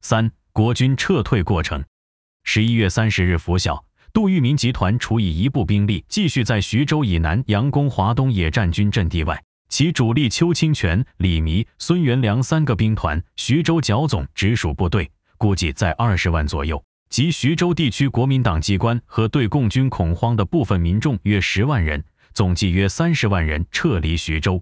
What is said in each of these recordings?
三国军撤退过程。十一月三十日拂晓，杜聿明集团除以一部兵力继续在徐州以南佯攻华东野战军阵地外，其主力邱清泉、李弥、孙元良三个兵团、徐州剿总直属部队，估计在二十万左右；及徐州地区国民党机关和对共军恐慌的部分民众约十万人，总计约三十万人撤离徐州。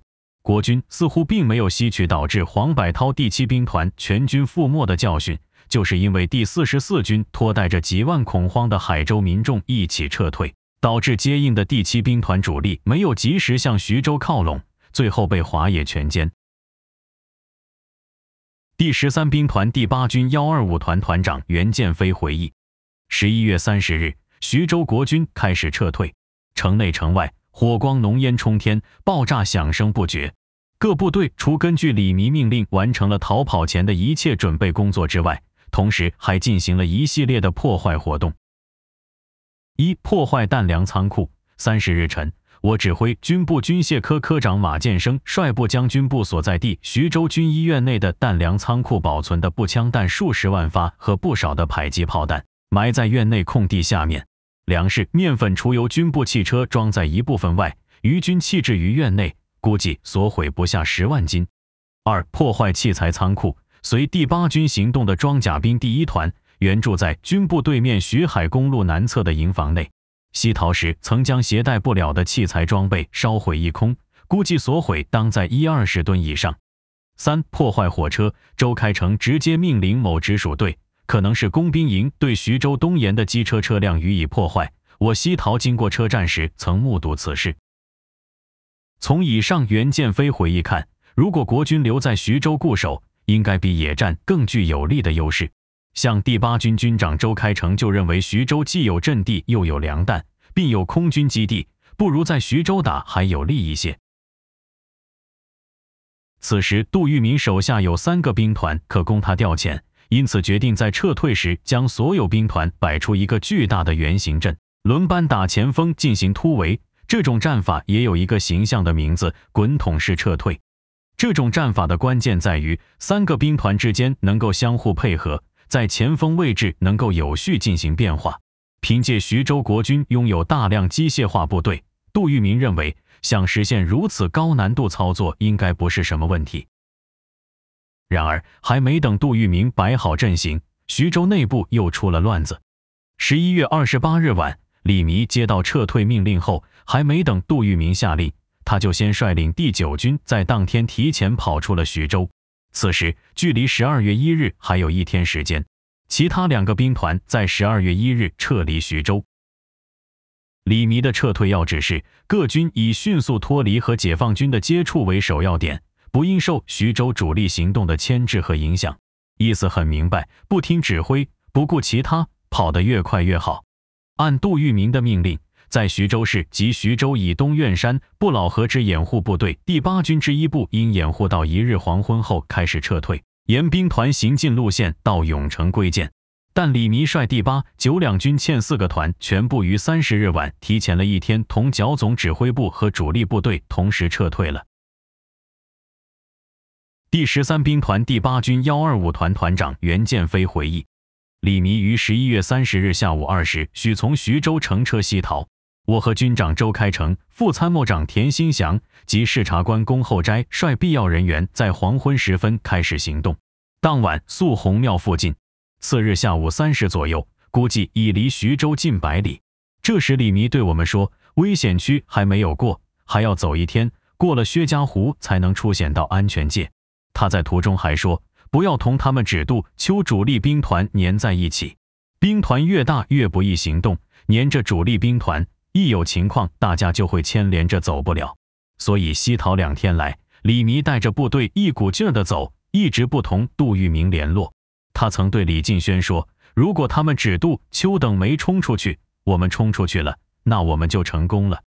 国军似乎并没有吸取导致黄百韬第七兵团全军覆没的教训，就是因为第四十四军拖带着几万恐慌的海州民众一起撤退，导致接应的第七兵团主力没有及时向徐州靠拢，最后被华野全歼。第十三兵团第八军幺二五团团长袁建飞回忆：十一月三十日，徐州国军开始撤退，城内城外火光浓烟冲天，爆炸响声不绝。各部队除根据李弥命令完成了逃跑前的一切准备工作之外，同时还进行了一系列的破坏活动。一破坏弹粮仓库。三十日晨，我指挥军部军械科科长马建生率部将军部所在地徐州军医院内的弹粮仓库保存的步枪弹数十万发和不少的迫击炮弹埋在院内空地下面。粮食面粉除由军部汽车装在一部分外，余军弃置于院内。估计所毁不下十万斤。二、破坏器材仓库。随第八军行动的装甲兵第一团，原驻在军部对面徐海公路南侧的营房内，西逃时曾将携带不了的器材装备烧毁一空，估计所毁当在一二十吨以上。三、破坏火车。周开成直接命令某直属队，可能是工兵营，对徐州东沿的机车车辆予以破坏。我西逃经过车站时，曾目睹此事。从以上袁建飞回忆看，如果国军留在徐州固守，应该比野战更具有利的优势。像第八军军长周开成就认为，徐州既有阵地，又有粮弹，并有空军基地，不如在徐州打还有利一些。此时，杜聿明手下有三个兵团可供他调遣，因此决定在撤退时将所有兵团摆出一个巨大的圆形阵，轮班打前锋进行突围。这种战法也有一个形象的名字——滚筒式撤退。这种战法的关键在于三个兵团之间能够相互配合，在前锋位置能够有序进行变化。凭借徐州国军拥有大量机械化部队，杜聿明认为想实现如此高难度操作应该不是什么问题。然而，还没等杜聿明摆好阵型，徐州内部又出了乱子。十一月二十八日晚。李弥接到撤退命令后，还没等杜聿明下令，他就先率领第九军在当天提前跑出了徐州。此时距离十二月一日还有一天时间，其他两个兵团在十二月一日撤离徐州。李弥的撤退要旨是：各军以迅速脱离和解放军的接触为首要点，不应受徐州主力行动的牵制和影响。意思很明白，不听指挥，不顾其他，跑得越快越好。按杜聿明的命令，在徐州市及徐州以东院山、不老河之掩护部队，第八军之一部因掩护到一日黄昏后开始撤退，沿兵团行进路线到永城归建。但李弥率第八、九两军欠四个团，全部于三十日晚提前了一天，同剿总指挥部和主力部队同时撤退了。第十三兵团第八军幺二五团团长袁建飞回忆。李弥于十一月三十日下午二时许从徐州乘车西逃。我和军长周开成、副参谋长田新祥及视察官龚厚斋率必要人员在黄昏时分开始行动。当晚宿红庙附近。次日下午三时左右，估计已离徐州近百里。这时李弥对我们说：“危险区还没有过，还要走一天，过了薛家湖才能出险到安全界。”他在途中还说。不要同他们指度秋主力兵团粘在一起，兵团越大越不易行动，粘着主力兵团，一有情况大家就会牵连着走不了。所以西逃两天来，李弥带着部队一股劲儿的走，一直不同杜聿明联络。他曾对李进轩说：“如果他们只渡秋等没冲出去，我们冲出去了，那我们就成功了。”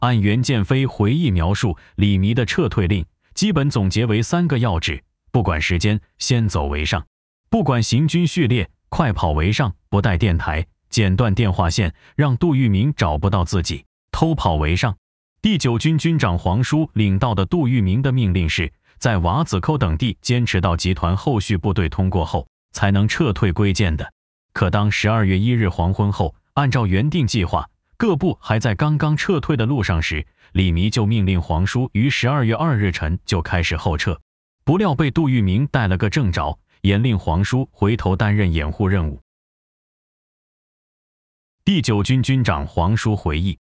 按袁建飞回忆描述，李弥的撤退令基本总结为三个要旨。不管时间，先走为上；不管行军序列，快跑为上；不带电台，剪断电话线，让杜聿明找不到自己，偷跑为上。第九军军长黄叔领到的杜聿明的命令是，在瓦子口等地坚持到集团后续部队通过后，才能撤退归建的。可当十二月一日黄昏后，按照原定计划，各部还在刚刚撤退的路上时，李弥就命令黄叔于十二月二日晨就开始后撤。不料被杜聿明逮了个正着，严令皇叔回头担任掩护任务。第九军军长黄叔回忆，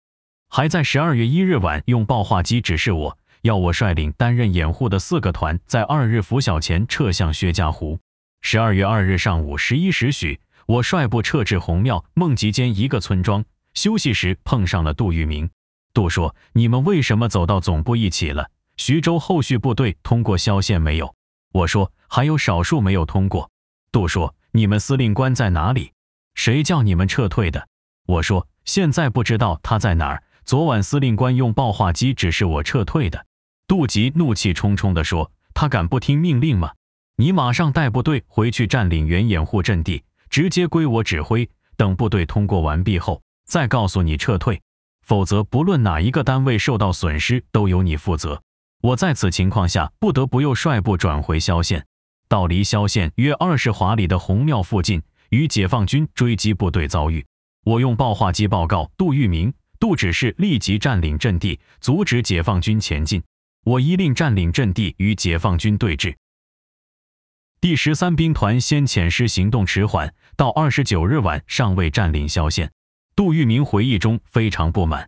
还在12月1日晚用报话机指示我要我率领担任掩护的四个团在二日拂晓前撤向薛家湖。12月2日上午11时许，我率部撤至红庙孟集间一个村庄休息时，碰上了杜聿明。杜说：“你们为什么走到总部一起了？”徐州后续部队通过萧县没有？我说还有少数没有通过。杜说你们司令官在哪里？谁叫你们撤退的？我说现在不知道他在哪儿。昨晚司令官用报话机指示我撤退的。杜吉怒气冲冲地说：“他敢不听命令吗？你马上带部队回去占领原掩护阵地，直接归我指挥。等部队通过完毕后再告诉你撤退，否则不论哪一个单位受到损失，都由你负责。”我在此情况下，不得不又率部转回萧县，到离萧县约二十华里的洪庙附近，与解放军追击部队遭遇。我用报话机报告杜聿明，杜指示立即占领阵地，阻止解放军前进。我依令占领阵地，与解放军对峙。第十三兵团先遣师行动迟缓，到二十九日晚尚未占领萧县。杜聿明回忆中非常不满。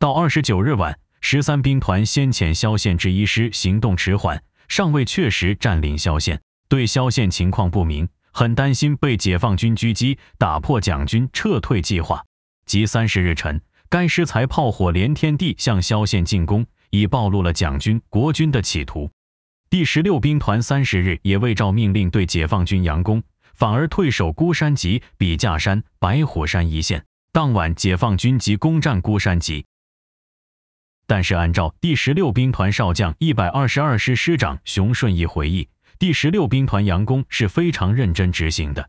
到二十九日晚。十三兵团先遣萧县之一师行动迟缓，尚未确实占领萧县，对萧县情况不明，很担心被解放军狙击，打破蒋军撤退计划。及三十日晨，该师才炮火连天地向萧县进攻，已暴露了蒋军国军的企图。第十六兵团三十日也未照命令对解放军佯攻，反而退守孤山集、笔架山、白虎山一线。当晚，解放军即攻占孤山集。但是，按照第十六兵团少将、一百二十二师师长熊顺义回忆，第十六兵团佯攻是非常认真执行的。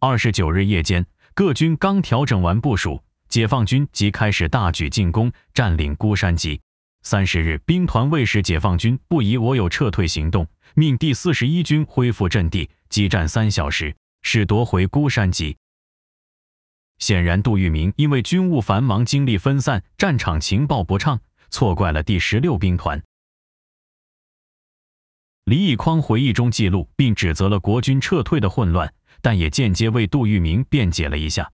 二十九日夜间，各军刚调整完部署，解放军即开始大举进攻，占领孤山集。三十日，兵团卫士解放军不疑我有撤退行动，命第四十一军恢复阵地，激战三小时，是夺回孤山集。显然，杜聿明因为军务繁忙，精力分散，战场情报不畅。错怪了第十六兵团。李以匡回忆中记录并指责了国军撤退的混乱，但也间接为杜聿明辩解了一下。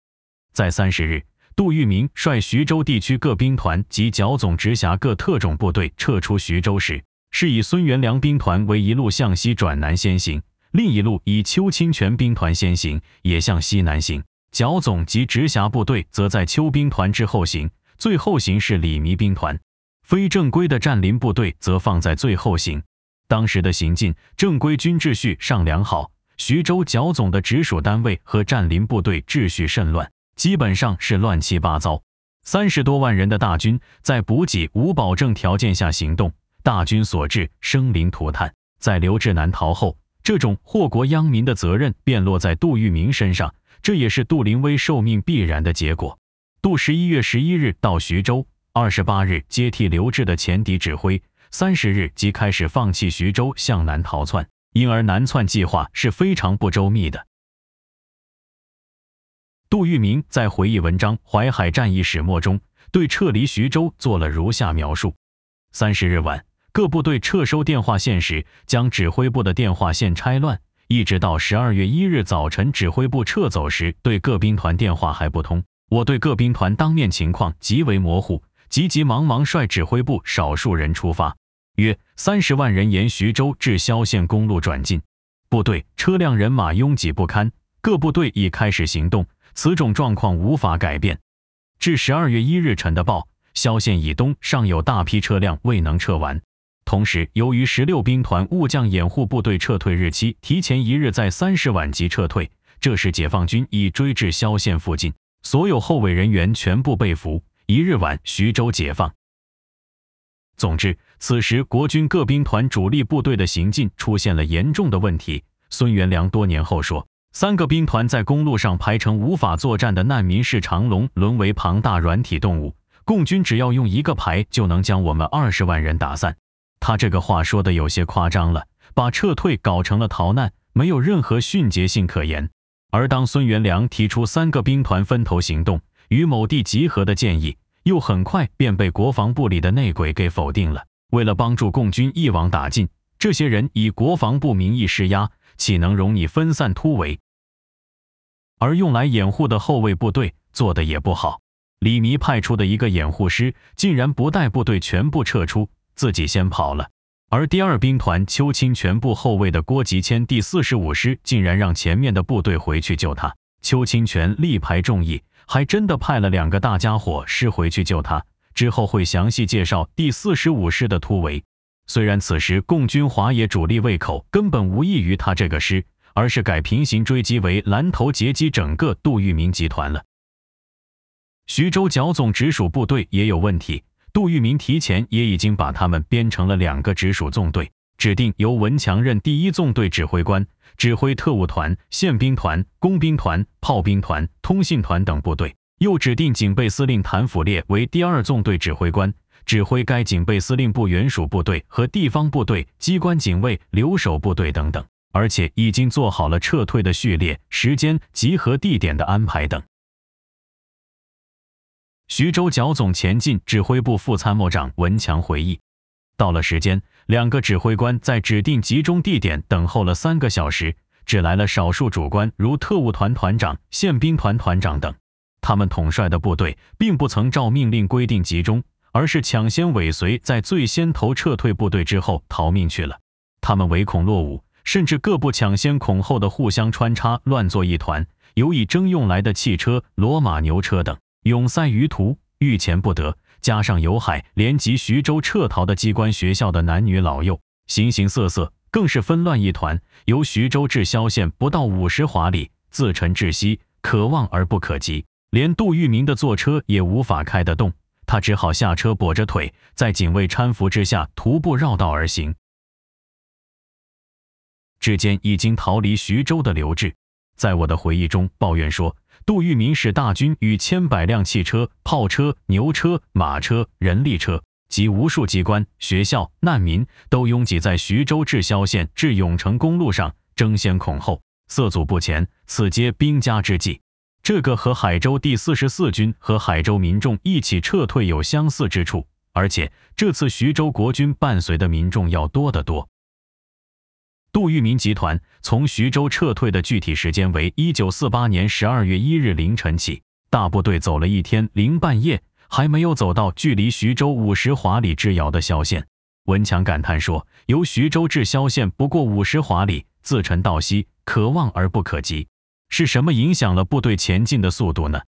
在三十日，杜聿明率徐州地区各兵团及剿总直辖各特种部队撤出徐州时，是以孙元良兵团为一路向西转南先行，另一路以邱清泉兵团先行，也向西南行。剿总及直辖部队则在邱兵团之后行，最后行是李弥兵团。非正规的占林部队则放在最后行。当时的行进，正规军秩序尚良好；徐州剿总的直属单位和占林部队秩序甚乱，基本上是乱七八糟。三十多万人的大军在补给无保证条件下行动，大军所至，生灵涂炭。在刘志难逃后，这种祸国殃民的责任便落在杜聿明身上，这也是杜林威受命必然的结果。杜十一月十一日到徐州。二十八日接替刘志的前敌指挥，三十日即开始放弃徐州向南逃窜，因而南窜计划是非常不周密的。杜聿明在回忆文章《淮海战役始末》中，对撤离徐州做了如下描述：三十日晚，各部队撤收电话线时，将指挥部的电话线拆乱，一直到十二月一日早晨，指挥部撤走时，对各兵团电话还不通，我对各兵团当面情况极为模糊。急急忙忙率指挥部少数人出发，约三十万人沿徐州至萧县公路转进，部队车辆人马拥挤不堪。各部队已开始行动，此种状况无法改变。至十二月一日晨的报，萧县以东尚有大批车辆未能撤完。同时，由于十六兵团误将掩护部队撤退日期提前一日，在三十晚即撤退，这时解放军已追至萧县附近，所有后卫人员全部被俘。一日晚，徐州解放。总之，此时国军各兵团主力部队的行进出现了严重的问题。孙元良多年后说：“三个兵团在公路上排成无法作战的难民式长龙，沦为庞大软体动物。共军只要用一个排就能将我们二十万人打散。”他这个话说的有些夸张了，把撤退搞成了逃难，没有任何迅捷性可言。而当孙元良提出三个兵团分头行动，与某地集合的建议，又很快便被国防部里的内鬼给否定了。为了帮助共军一网打尽，这些人以国防部名义施压，岂能容你分散突围？而用来掩护的后卫部队做的也不好。李弥派出的一个掩护师，竟然不带部队全部撤出，自己先跑了。而第二兵团邱清泉部后卫的郭吉谦第四十五师，竟然让前面的部队回去救他。邱清全力排众议。还真的派了两个大家伙师回去救他，之后会详细介绍第四十五师的突围。虽然此时共军华野主力胃口根本无异于他这个师，而是改平行追击为蓝头截击整个杜聿明集团了。徐州剿总直属部队也有问题，杜聿明提前也已经把他们编成了两个直属纵队。指定由文强任第一纵队指挥官，指挥特务团、宪兵团、工兵团、炮兵团、通信团等部队；又指定警备司令谭甫烈为第二纵队指挥官，指挥该警备司令部原属部队和地方部队、机关警卫留守部队等等。而且已经做好了撤退的序列、时间、集合地点的安排等。徐州剿总前进指挥部副参谋长文强回忆。到了时间，两个指挥官在指定集中地点等候了三个小时，只来了少数主官，如特务团团长、宪兵团团长等。他们统帅的部队并不曾照命令规定集中，而是抢先尾随在最先头撤退部队之后逃命去了。他们唯恐落伍，甚至各部抢先恐后的互相穿插，乱作一团，有以征用来的汽车、罗马牛车等涌塞于途。御前不得，加上有海连及徐州撤逃的机关学校的男女老幼，形形色色，更是纷乱一团。由徐州至萧县不到五十华里，自沉窒息，可望而不可及，连杜聿明的坐车也无法开得动，他只好下车跛着腿，在警卫搀扶之下徒步绕道而行。只见已经逃离徐州的刘志。在我的回忆中，抱怨说，杜聿明使大军与千百辆汽车、炮车、牛车、马车、人力车及无数机关、学校、难民都拥挤在徐州至萧县至永城公路上，争先恐后，色阻不前，此皆兵家之计。这个和海州第四十四军和海州民众一起撤退有相似之处，而且这次徐州国军伴随的民众要多得多。杜聿明集团。从徐州撤退的具体时间为一九四八年十二月一日凌晨起，大部队走了一天零半夜，还没有走到距离徐州五十华里之遥的萧县。文强感叹说：“由徐州至萧县不过五十华里，自陈到西，可望而不可及。”是什么影响了部队前进的速度呢？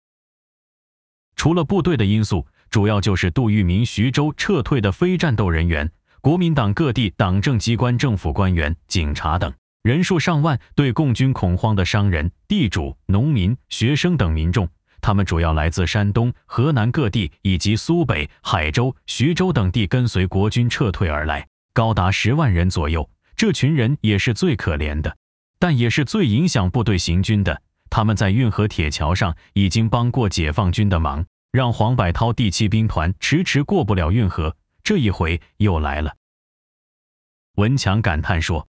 除了部队的因素，主要就是杜聿明徐州撤退的非战斗人员，国民党各地党政机关、政府官员、警察等。人数上万，对共军恐慌的商人、地主、农民、学生等民众，他们主要来自山东、河南各地以及苏北、海州、徐州等地，跟随国军撤退而来，高达十万人左右。这群人也是最可怜的，但也是最影响部队行军的。他们在运河铁桥上已经帮过解放军的忙，让黄百韬第七兵团迟迟过不了运河，这一回又来了。文强感叹说。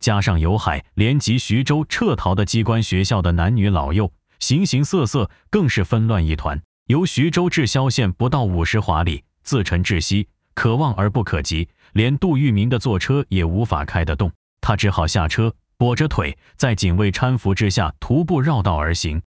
加上由海连及徐州撤逃的机关学校的男女老幼，形形色色，更是纷乱一团。由徐州至萧县不到五十华里，自沉至西可望而不可及，连杜聿明的坐车也无法开得动，他只好下车，跛着腿，在警卫搀扶之下徒步绕道而行。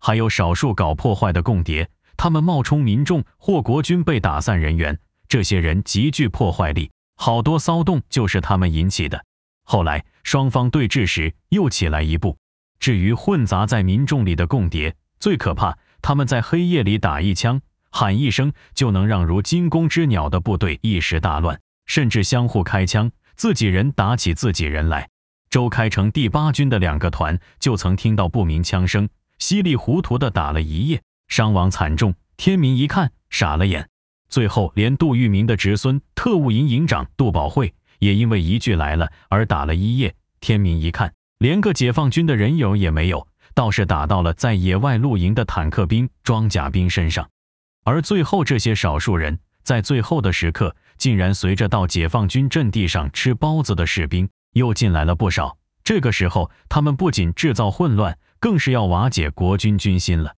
还有少数搞破坏的共谍，他们冒充民众或国军被打散人员，这些人极具破坏力。好多骚动就是他们引起的。后来双方对峙时，又起来一步。至于混杂在民众里的共谍，最可怕。他们在黑夜里打一枪、喊一声，就能让如惊弓之鸟的部队一时大乱，甚至相互开枪，自己人打起自己人来。周开成第八军的两个团就曾听到不明枪声，稀里糊涂地打了一夜，伤亡惨重。天明一看，傻了眼。最后，连杜聿明的侄孙、特务营营长杜宝惠也因为一句“来了”而打了一夜。天明一看，连个解放军的人影也没有，倒是打到了在野外露营的坦克兵、装甲兵身上。而最后，这些少数人在最后的时刻，竟然随着到解放军阵地上吃包子的士兵又进来了不少。这个时候，他们不仅制造混乱，更是要瓦解国军军心了。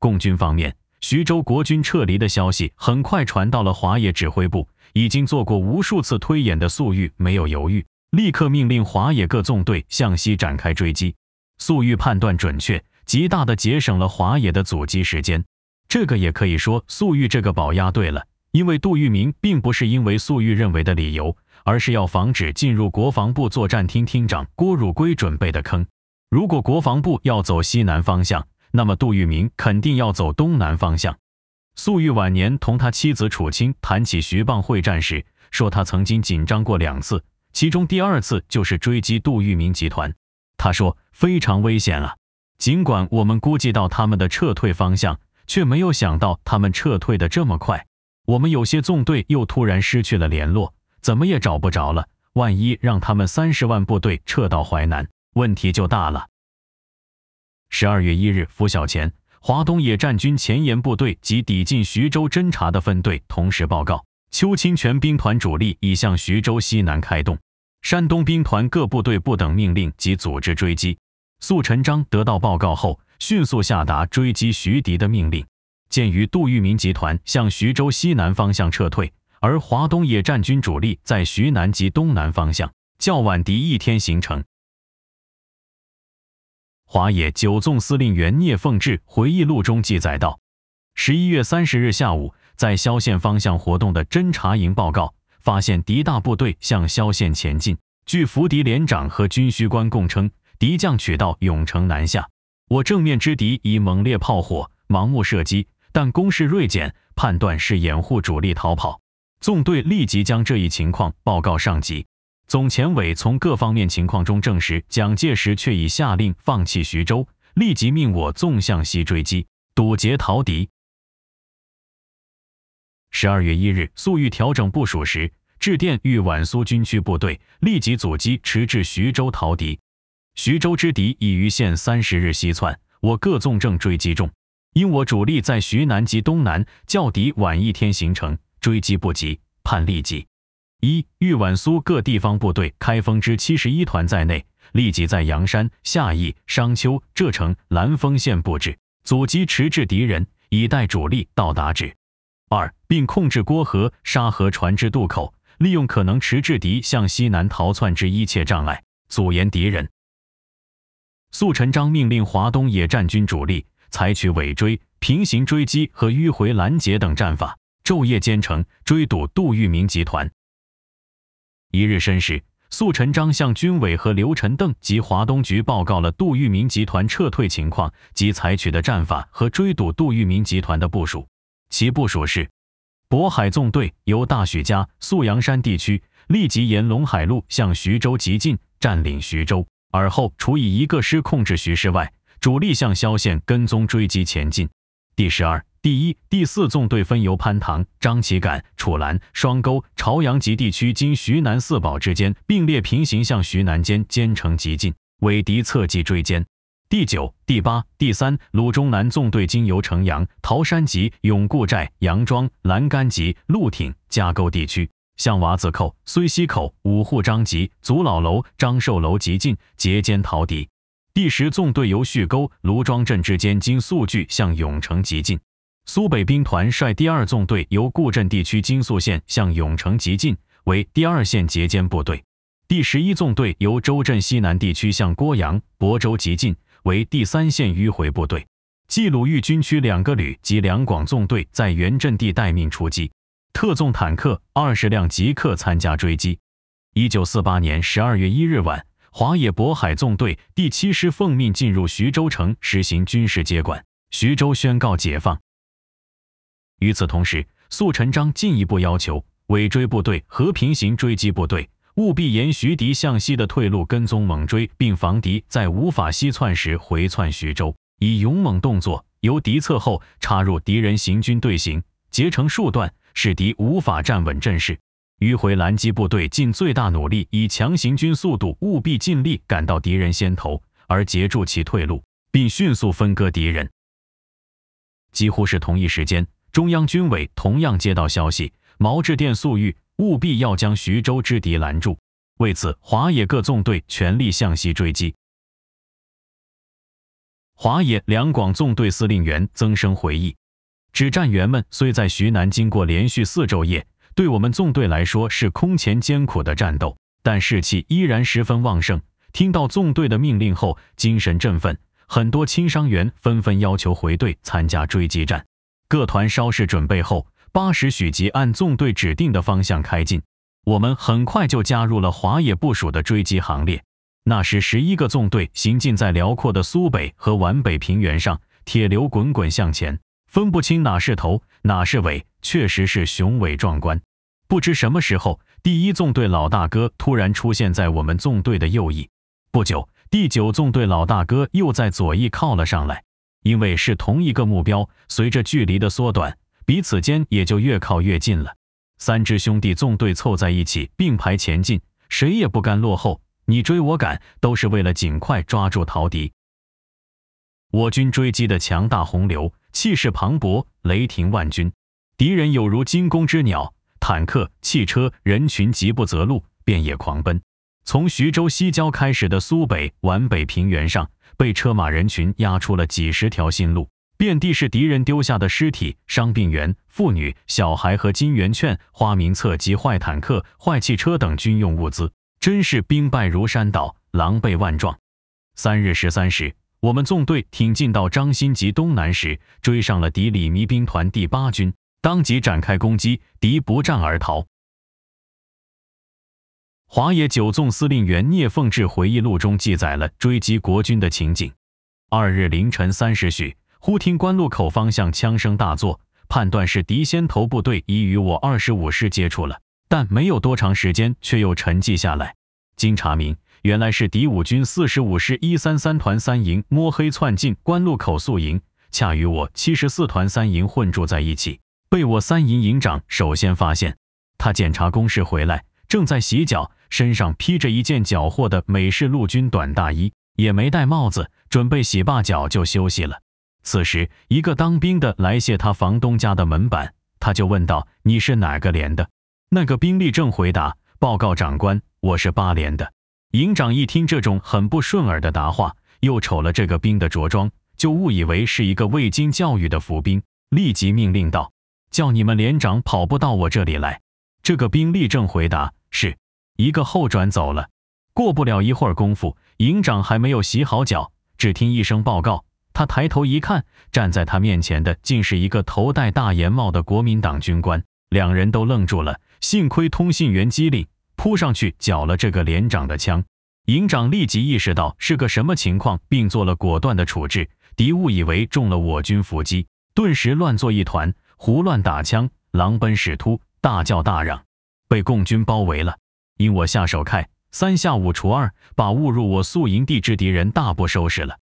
共军方面。徐州国军撤离的消息很快传到了华野指挥部。已经做过无数次推演的粟裕没有犹豫，立刻命令华野各纵队向西展开追击。粟裕判断准确，极大的节省了华野的阻击时间。这个也可以说粟裕这个保押对了，因为杜聿明并不是因为粟裕认为的理由，而是要防止进入国防部作战厅厅长郭汝瑰准备的坑。如果国防部要走西南方向。那么杜聿明肯定要走东南方向。粟裕晚年同他妻子楚青谈起徐蚌会战时，说他曾经紧张过两次，其中第二次就是追击杜聿明集团。他说非常危险啊，尽管我们估计到他们的撤退方向，却没有想到他们撤退的这么快。我们有些纵队又突然失去了联络，怎么也找不着了。万一让他们三十万部队撤到淮南，问题就大了。十二月一日拂晓前，华东野战军前沿部队及抵近徐州侦察的分队同时报告，邱清泉兵团主力已向徐州西南开动，山东兵团各部队不等命令即组织追击。粟陈章得到报告后，迅速下达追击徐敌的命令。鉴于杜聿明集团向徐州西南方向撤退，而华东野战军主力在徐南及东南方向较晚敌一天形成，华野九纵司令员聂凤智回忆录中记载道：“十一月三十日下午，在萧县方向活动的侦察营报告，发现敌大部队向萧县前进。据伏敌连长和军需官供称，敌将取道永城南下。我正面之敌以猛烈炮火盲目射击，但攻势锐减，判断是掩护主力逃跑。纵队立即将这一情况报告上级。总前委从各方面情况中证实，蒋介石却已下令放弃徐州，立即命我纵向西追击，堵截逃敌。十二月一日，粟裕调整部署时致电豫皖苏军区部队，立即阻击，迟滞徐州逃敌。徐州之敌已于限三十日西窜，我各纵正追击中，因我主力在徐南及东南，较敌晚一天形成，追击不及，盼立即。一豫皖苏各地方部队，开封之七十一团在内，立即在阳山、夏邑、商丘、柘城、兰丰县布置，阻击迟滞敌人，以待主力到达之。二，并控制郭河、沙河船只渡口，利用可能迟滞敌向西南逃窜之一切障碍，阻延敌人。粟陈章命令华东野战军主力采取尾追、平行追击和迂回拦截等战法，昼夜兼程追堵杜聿明集团。一日申时，粟陈章向军委和刘陈邓及华东局报告了杜聿明集团撤退情况及采取的战法和追堵杜聿明集团的部署。其部署是：渤海纵队由大许家、沭阳山地区立即沿陇海路向徐州急进，占领徐州，尔后除以一个师控制徐市外，主力向萧县跟踪追击前进。第十二。第一、第四纵队分由潘塘、张旗杆、楚兰、双沟、朝阳及地区经徐南四堡之间，并列平行向徐南间兼程急进，尾敌侧击追歼。第九、第八、第三鲁中南纵队经由城阳、桃山集、永固寨、杨庄、栏杆集、陆挺、架沟地区，向瓦子口、睢西口、五户张集、祖老楼、张寿楼急进截歼逃敌。第十纵队由胥沟、卢庄镇之间经宿聚向永城急进。苏北兵团率第二纵队由固镇地区金粟县向永城急进，为第二线截间部队；第十一纵队由周镇西南地区向郭阳亳州急进，为第三线迂回部队。冀鲁豫军区两个旅及两广纵队在原阵地待命出击，特纵坦克二十辆即刻参加追击。一九四八年十二月一日晚，华野渤海纵队第七师奉命进入徐州城，实行军事接管，徐州宣告解放。与此同时，速陈章进一步要求尾追部队、和平行追击部队务必沿徐敌向西的退路跟踪猛追，并防敌在无法西窜时回窜徐州，以勇猛动作由敌侧后插入敌人行军队形，截成数段，使敌无法站稳阵势。迂回拦截部队尽最大努力以强行军速度，务必尽力赶到敌人先头，而截住其退路，并迅速分割敌人。几乎是同一时间。中央军委同样接到消息，毛志电粟裕，务必要将徐州之敌拦住。为此，华野各纵队全力向西追击。华野两广纵队司令员曾生回忆，指战员们虽在徐南经过连续四昼夜，对我们纵队来说是空前艰苦的战斗，但士气依然十分旺盛。听到纵队的命令后，精神振奋，很多轻伤员纷纷要求回队参加追击战。各团稍事准备后，八时许即按纵队指定的方向开进。我们很快就加入了华野部署的追击行列。那时十一个纵队行进在辽阔的苏北和皖北平原上，铁流滚滚向前，分不清哪是头，哪是尾，确实是雄伟壮观。不知什么时候，第一纵队老大哥突然出现在我们纵队的右翼，不久，第九纵队老大哥又在左翼靠了上来。因为是同一个目标，随着距离的缩短，彼此间也就越靠越近了。三支兄弟纵队凑在一起，并排前进，谁也不甘落后，你追我赶，都是为了尽快抓住逃敌。我军追击的强大洪流，气势磅礴，雷霆万钧；敌人有如惊弓之鸟，坦克、汽车、人群急不择路，遍野狂奔。从徐州西郊开始的苏北皖北平原上。被车马人群压出了几十条新路，遍地是敌人丢下的尸体、伤病员、妇女、小孩和金圆券、花名册及坏坦克、坏汽车等军用物资，真是兵败如山倒，狼狈万状。三日十三时，我们纵队挺进到张新集东南时，追上了敌李弥兵团第八军，当即展开攻击，敌不战而逃。华野九纵司令员聂凤智回忆录中记载了追击国军的情景。二日凌晨三时许，忽听关路口方向枪声大作，判断是敌先头部队已与我二十五师接触了。但没有多长时间，却又沉寂下来。经查明，原来是敌五军四十五师一三三团三营摸黑窜进关路口宿营，恰与我七十四团三营混住在一起，被我三营营长首先发现。他检查工事回来，正在洗脚。身上披着一件缴获的美式陆军短大衣，也没戴帽子，准备洗罢脚就休息了。此时，一个当兵的来卸他房东家的门板，他就问道：“你是哪个连的？”那个兵立正回答：“报告长官，我是八连的。”营长一听这种很不顺耳的答话，又瞅了这个兵的着装，就误以为是一个未经教育的伏兵，立即命令道：“叫你们连长跑步到我这里来。”这个兵立正回答：“是。”一个后转走了。过不了一会儿功夫，营长还没有洗好脚，只听一声报告，他抬头一看，站在他面前的竟是一个头戴大檐帽的国民党军官。两人都愣住了。幸亏通信员机灵，扑上去缴了这个连长的枪。营长立即意识到是个什么情况，并做了果断的处置。敌误以为中了我军伏击，顿时乱作一团，胡乱打枪，狼奔豕突，大叫大嚷，被共军包围了。因我下手快，三下五除二，把误入我宿营地之敌人大部收拾了。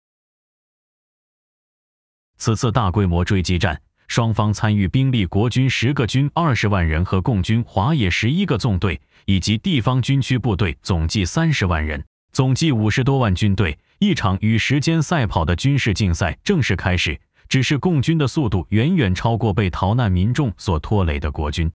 此次大规模追击战，双方参与兵力：国军十个军二十万人和共军华野十一个纵队以及地方军区部队总计三十万人，总计五十多万军队。一场与时间赛跑的军事竞赛正式开始。只是共军的速度远远超过被逃难民众所拖累的国军。